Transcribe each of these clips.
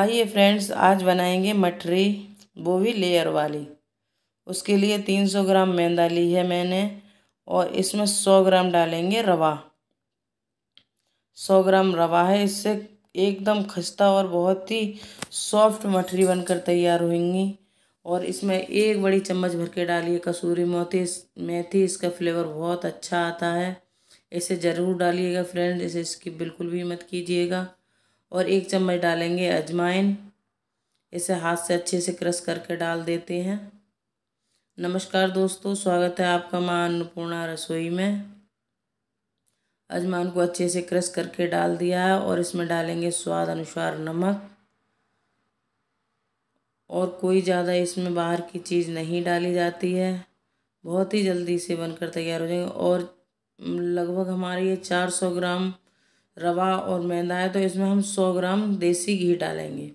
आइए फ्रेंड्स आज बनाएंगे मटरी वो भी लेयर वाली उसके लिए तीन सौ ग्राम मैदा ली है मैंने और इसमें सौ ग्राम डालेंगे रवा सौ ग्राम रवा है इससे एकदम खस्ता और बहुत ही सॉफ्ट मठरी बनकर तैयार होंगी और इसमें एक बड़ी चम्मच भर के डालिए कसूरी मोती मेथी इसका फ्लेवर बहुत अच्छा आता है इसे ज़रूर डालिएगा फ्रेंड इसे इसकी बिल्कुल भी मत कीजिएगा और एक चम्मच डालेंगे अजवाइन इसे हाथ से अच्छे से क्रश करके डाल देते हैं नमस्कार दोस्तों स्वागत है आपका माँ अन्नपूर्णा रसोई में अजमान को अच्छे से क्रश करके डाल दिया है और इसमें डालेंगे स्वाद अनुसार नमक और कोई ज़्यादा इसमें बाहर की चीज़ नहीं डाली जाती है बहुत ही जल्दी से बनकर तैयार हो जाएंगे और लगभग हमारे ये चार सौ ग्राम रवा और मैदा है तो इसमें हम सौ ग्राम देसी घी डालेंगे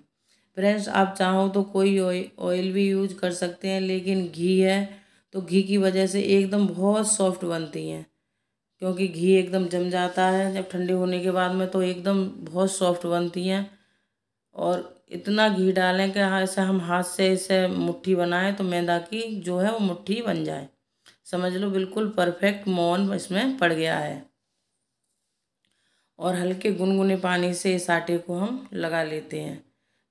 फ्रेंड्स आप चाहो तो कोई ऑयल भी यूज कर सकते हैं लेकिन घी है तो घी की वजह से एकदम बहुत सॉफ्ट बनती हैं क्योंकि घी एकदम जम जाता है जब ठंडी होने के बाद में तो एकदम बहुत सॉफ्ट बनती हैं और इतना घी डालें कि ऐसे हाँ, हम हाथ से इसे मुट्ठी बनाएं तो मैदा की जो है वो मुट्ठी बन जाए समझ लो बिल्कुल परफेक्ट मौन इसमें पड़ गया है और हल्के गुनगुने पानी से इस आटे को हम लगा लेते हैं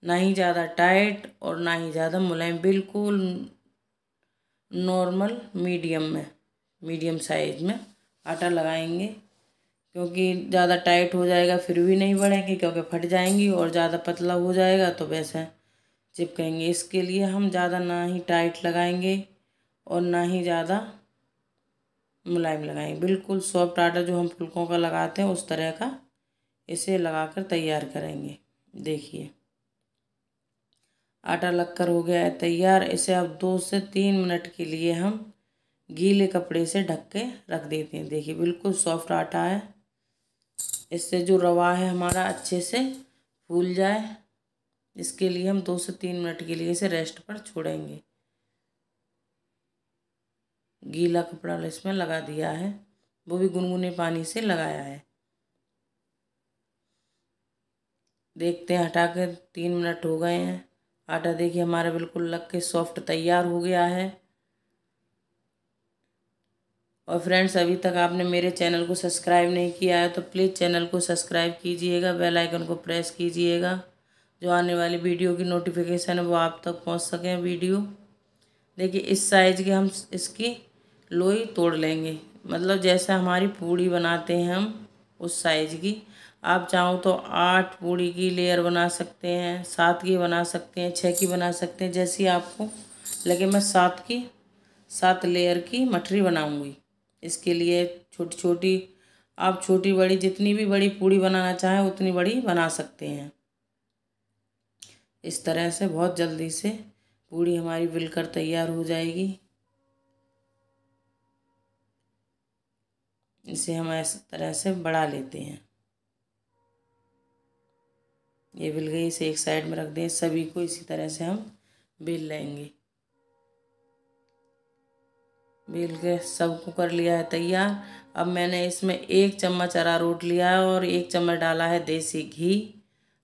ना ही ज़्यादा टाइट और ना ही ज़्यादा मुलायम बिल्कुल नॉर्मल मीडियम में मीडियम साइज में आटा लगाएंगे क्योंकि ज़्यादा टाइट हो जाएगा फिर भी नहीं बढ़ेंगे क्योंकि फट जाएंगी और ज़्यादा पतला हो जाएगा तो वैसे चिपकेंगे इसके लिए हम ज़्यादा ना ही टाइट लगाएंगे और ना ही ज़्यादा मुलायम लगाएंगे बिल्कुल सॉफ्ट आटा जो हम फुलकों का लगाते हैं उस तरह का इसे लगाकर तैयार करेंगे देखिए आटा लगकर हो गया है तैयार इसे अब दो से तीन मिनट के लिए हम गीले कपड़े से ढक के रख देते हैं देखिए बिल्कुल सॉफ्ट आटा है इससे जो रवा है हमारा अच्छे से फूल जाए इसके लिए हम दो से तीन मिनट के लिए इसे रेस्ट पर छोड़ेंगे गीला कपड़ा इसमें लगा दिया है वो भी गुनगुने पानी से लगाया है देखते हैं हटा कर तीन मिनट हो गए हैं आटा देखिए हमारा बिल्कुल लग के सॉफ्ट तैयार हो गया है और फ्रेंड्स अभी तक आपने मेरे चैनल को सब्सक्राइब नहीं किया है तो प्लीज़ चैनल को सब्सक्राइब कीजिएगा बेल आइकन को प्रेस कीजिएगा जो आने वाली वीडियो की नोटिफिकेशन है वो आप तक पहुंच सकें वीडियो देखिए इस साइज़ के हम इसकी लोई तोड़ लेंगे मतलब जैसा हमारी पूड़ी बनाते हैं हम उस साइज़ की आप चाहो तो आठ पूड़ी की लेयर बना सकते हैं सात की बना सकते हैं छः की बना सकते हैं जैसी आपको लगे मैं सात की सात लेयर की मठरी बनाऊंगी इसके लिए छोटी छोटी आप छोटी बड़ी जितनी भी बड़ी पूड़ी बनाना चाहें उतनी बड़ी बना सकते हैं इस तरह से बहुत जल्दी से पूड़ी हमारी बिलकर तैयार हो जाएगी इसे हम इस तरह से बढ़ा लेते हैं ये बिल गई इसे एक साइड में रख दें सभी को इसी तरह से हम बेल लेंगे बेल के सबको कर लिया है तैयार अब मैंने इसमें एक चम्मच रोट लिया है और एक चम्मच डाला है देसी घी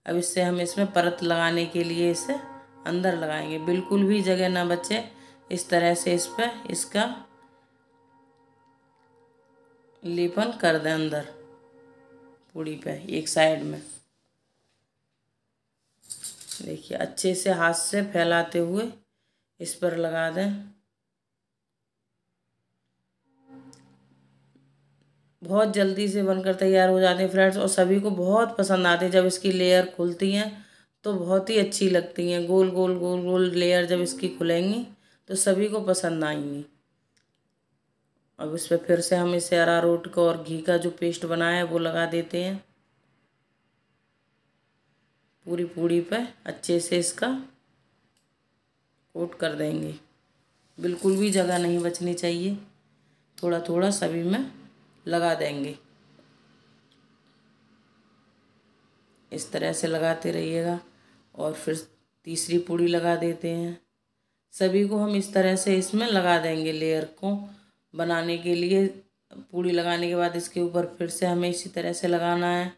अब इससे हम इसमें परत लगाने के लिए इसे अंदर लगाएंगे बिल्कुल भी जगह ना बचे इस तरह से इस पर इसका लेपन कर दें अंदर पूड़ी पे एक साइड में देखिए अच्छे से हाथ से फैलाते हुए इस पर लगा दें बहुत जल्दी से बनकर तैयार हो जाते हैं फ्रेंड्स और सभी को बहुत पसंद आते हैं जब इसकी लेयर खुलती हैं तो बहुत ही अच्छी लगती हैं गोल गोल गोल गोल लेयर जब इसकी खुलेंगी तो सभी को पसंद आएंगी अब इस पर फिर से हम इसे अरारोट का और घी का जो पेस्ट बनाया है वो लगा देते हैं पूरी पूड़ी पे अच्छे से इसका कोट कर देंगे बिल्कुल भी जगह नहीं बचनी चाहिए थोड़ा थोड़ा सभी में लगा देंगे इस तरह से लगाते रहिएगा और फिर तीसरी पूड़ी लगा देते हैं सभी को हम इस तरह से इसमें लगा देंगे लेयर को बनाने के लिए पूड़ी लगाने के बाद इसके ऊपर फिर से हमें इसी तरह से लगाना है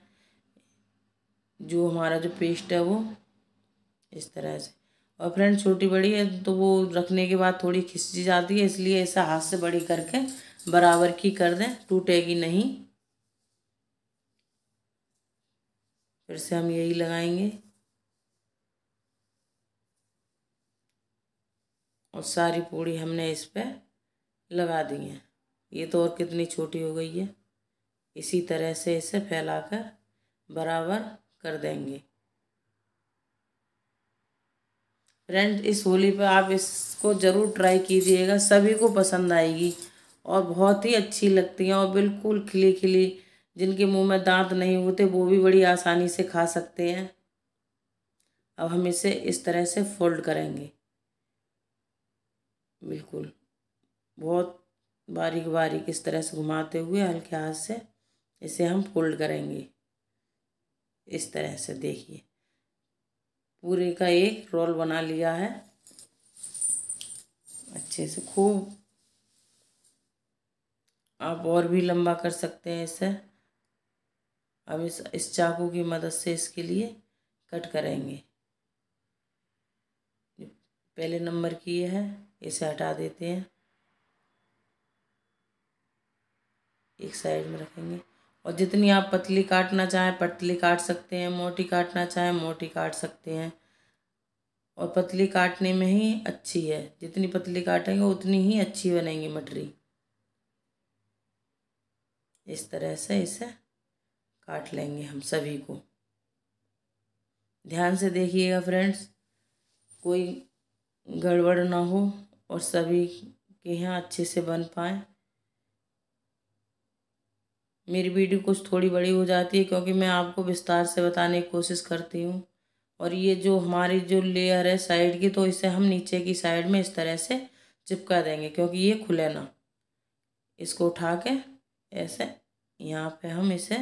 जो हमारा जो पेस्ट है वो इस तरह से और फ्रेंड छोटी बड़ी है तो वो रखने के बाद थोड़ी खिंची जाती है इसलिए ऐसा हाथ से बड़ी करके बराबर की कर दें टूटेगी नहीं फिर से हम यही लगाएंगे और सारी पूड़ी हमने इस पर लगा दी हैं ये तो और कितनी छोटी हो गई है इसी तरह से इसे फैलाकर बराबर कर देंगे फ्रेंड इस होली पर आप इसको ज़रूर ट्राई कीजिएगा सभी को पसंद आएगी और बहुत ही अच्छी लगती हैं और बिल्कुल खिली खिली जिनके मुंह में दांत नहीं होते वो भी बड़ी आसानी से खा सकते हैं अब हम इसे इस तरह से फोल्ड करेंगे बिल्कुल बहुत बारीक बारीक इस तरह से घुमाते हुए हल्के हाथ से इसे हम फोल्ड करेंगे इस तरह से देखिए पूरे का एक रोल बना लिया है अच्छे से खूब आप और भी लंबा कर सकते हैं इसे अब इस इस चाकू की मदद से इसके लिए कट करेंगे पहले नंबर की ये है इसे हटा देते हैं एक साइड में रखेंगे और जितनी आप पतली काटना चाहें पतली काट सकते हैं मोटी काटना चाहें मोटी काट सकते हैं और पतली काटने में ही अच्छी है जितनी पतली काटेंगे उतनी ही अच्छी बनेंगी मटरी इस तरह से इसे काट लेंगे हम सभी को ध्यान से देखिएगा फ्रेंड्स कोई गड़बड़ ना हो और सभी के यहाँ अच्छे से बन पाए मेरी वीडियो कुछ थोड़ी बड़ी हो जाती है क्योंकि मैं आपको विस्तार से बताने की कोशिश करती हूँ और ये जो हमारी जो लेयर है साइड की तो इसे हम नीचे की साइड में इस तरह से चिपका देंगे क्योंकि ये खुले ना इसको उठा के ऐसे यहाँ पे हम इसे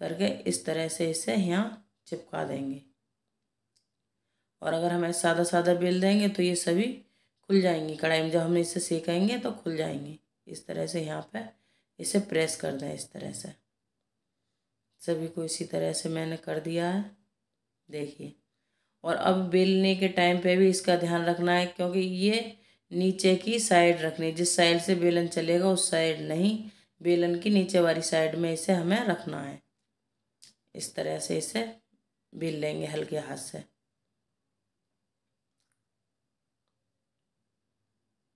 करके इस तरह से इसे यहाँ चिपका देंगे और अगर हम ऐसे सादा सादा बेल देंगे तो ये सभी खुल जाएंगी कढ़ाई में जब हम इसे सेकेंगे तो खुल जाएंगी इस तरह से यहाँ पर इसे प्रेस कर दें इस तरह से सभी को इसी तरह से मैंने कर दिया है देखिए और अब बेलने के टाइम पे भी इसका ध्यान रखना है क्योंकि ये नीचे की साइड रखनी जिस साइड से बेलन चलेगा उस साइड नहीं बेलन की नीचे वाली साइड में इसे हमें रखना है इस तरह से इसे बेल लेंगे हल्के हाथ से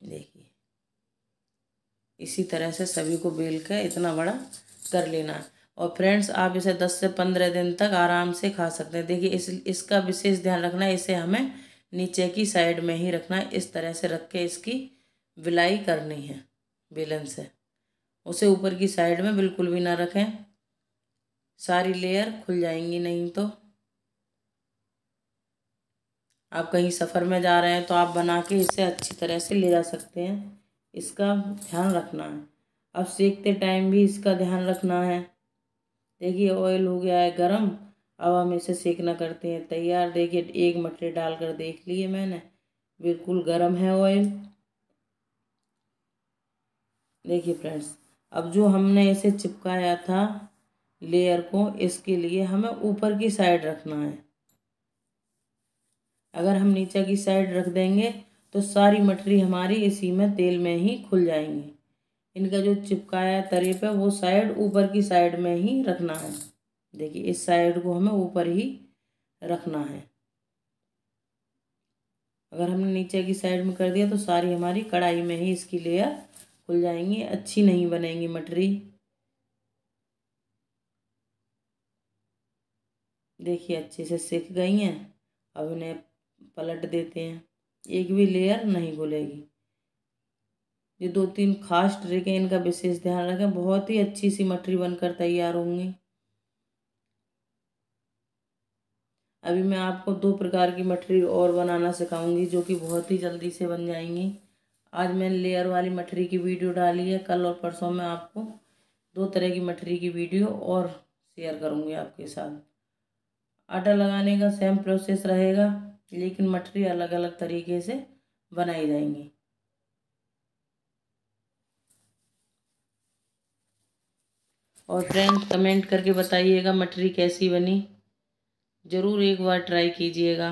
देखिए इसी तरह से सभी को बेल के इतना बड़ा कर लेना है और फ्रेंड्स आप इसे 10 से 15 दिन तक आराम से खा सकते हैं देखिए इस इसका विशेष ध्यान रखना है इसे हमें नीचे की साइड में ही रखना है इस तरह से रख के इसकी बिलाई करनी है बेलन से उसे ऊपर की साइड में बिल्कुल भी ना रखें सारी लेयर खुल जाएंगी नहीं तो आप कहीं सफ़र में जा रहे हैं तो आप बना के इसे अच्छी तरह से ले जा सकते हैं इसका ध्यान रखना है अब सेकते टाइम भी इसका ध्यान रखना है देखिए ऑयल हो गया है गरम अब हम इसे सेकना करते हैं तैयार देखिए एक मटरे डालकर देख लिए मैंने बिल्कुल गर्म है ऑयल देखिए फ्रेंड्स अब जो हमने इसे चिपकाया था लेयर को इसके लिए हमें ऊपर की साइड रखना है अगर हम नीचे की साइड रख देंगे तो सारी मटरी हमारी इसी में तेल में ही खुल जाएंगी इनका जो चिपकाया तरीप है वो साइड ऊपर की साइड में ही रखना है देखिए इस साइड को हमें ऊपर ही रखना है अगर हमने नीचे की साइड में कर दिया तो सारी हमारी कढ़ाई में ही इसकी लेयर खुल जाएंगी अच्छी नहीं बनेंगी मटरी देखिए अच्छे से सिक गई हैं अब इन्हें पलट देते हैं एक भी लेयर नहीं घुलेगी ये दो तीन खास ट्रिक है इनका विशेष ध्यान रखें बहुत ही अच्छी सी मटरी बनकर तैयार होंगी अभी मैं आपको दो प्रकार की मठरी और बनाना सिखाऊंगी जो कि बहुत ही जल्दी से बन जाएंगी आज मैंने लेयर वाली मठरी की वीडियो डाली है कल और परसों में आपको दो तरह की मठरी की वीडियो और शेयर करूंगी आपके साथ आटा लगाने का सेम प्रोसेस रहेगा लेकिन मटरी अलग अलग तरीके से बनाई जाएंगी और फ्रेंड कमेंट करके बताइएगा मटरी कैसी बनी ज़रूर एक बार ट्राई कीजिएगा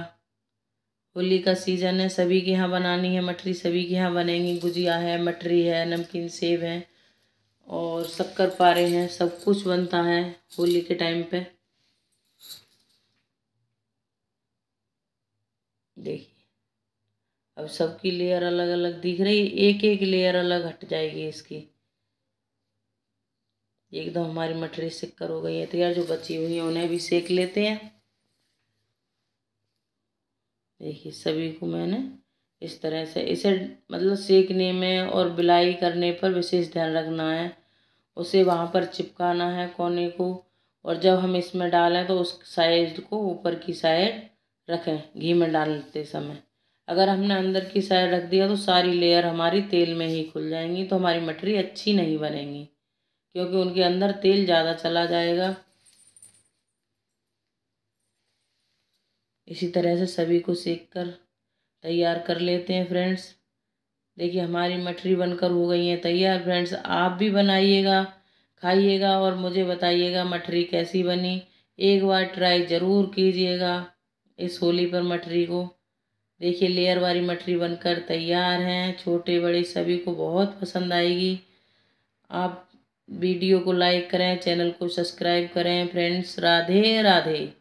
होली का सीज़न है सभी के यहाँ बनानी है मटरी सभी के यहाँ बनेंगी गुजिया है मटरी है नमकीन सेब है और शक्कर पारे हैं सब कुछ बनता है होली के टाइम पे देखिए अब सबकी लेयर अलग अलग दिख रही है एक एक लेयर अलग हट जाएगी इसकी एकदम तो हमारी मटरी सिक्कर हो गई है तो यार जो बची हुई है उन्हें भी सेक लेते हैं देखिए सभी को मैंने इस तरह से इसे मतलब सेकने में और बिलाई करने पर विशेष ध्यान रखना है उसे वहाँ पर चिपकाना है कोने को और जब हम इसमें डालें तो उस साइड को ऊपर की साइड रखें घी में डालते समय अगर हमने अंदर की साइड रख दिया तो सारी लेयर हमारी तेल में ही खुल जाएंगी तो हमारी मठरी अच्छी नहीं बनेंगी क्योंकि उनके अंदर तेल ज़्यादा चला जाएगा इसी तरह से सभी को सेक कर तैयार कर लेते हैं फ्रेंड्स देखिए हमारी मठरी बनकर हो गई है तैयार फ्रेंड्स आप भी बनाइएगा खाइएगा और मुझे बताइएगा मठरी कैसी बनी एक बार ट्राई ज़रूर कीजिएगा इस होली पर मटरी को देखिए लेयर वाली मटरी बनकर तैयार हैं छोटे बड़े सभी को बहुत पसंद आएगी आप वीडियो को लाइक करें चैनल को सब्सक्राइब करें फ्रेंड्स राधे राधे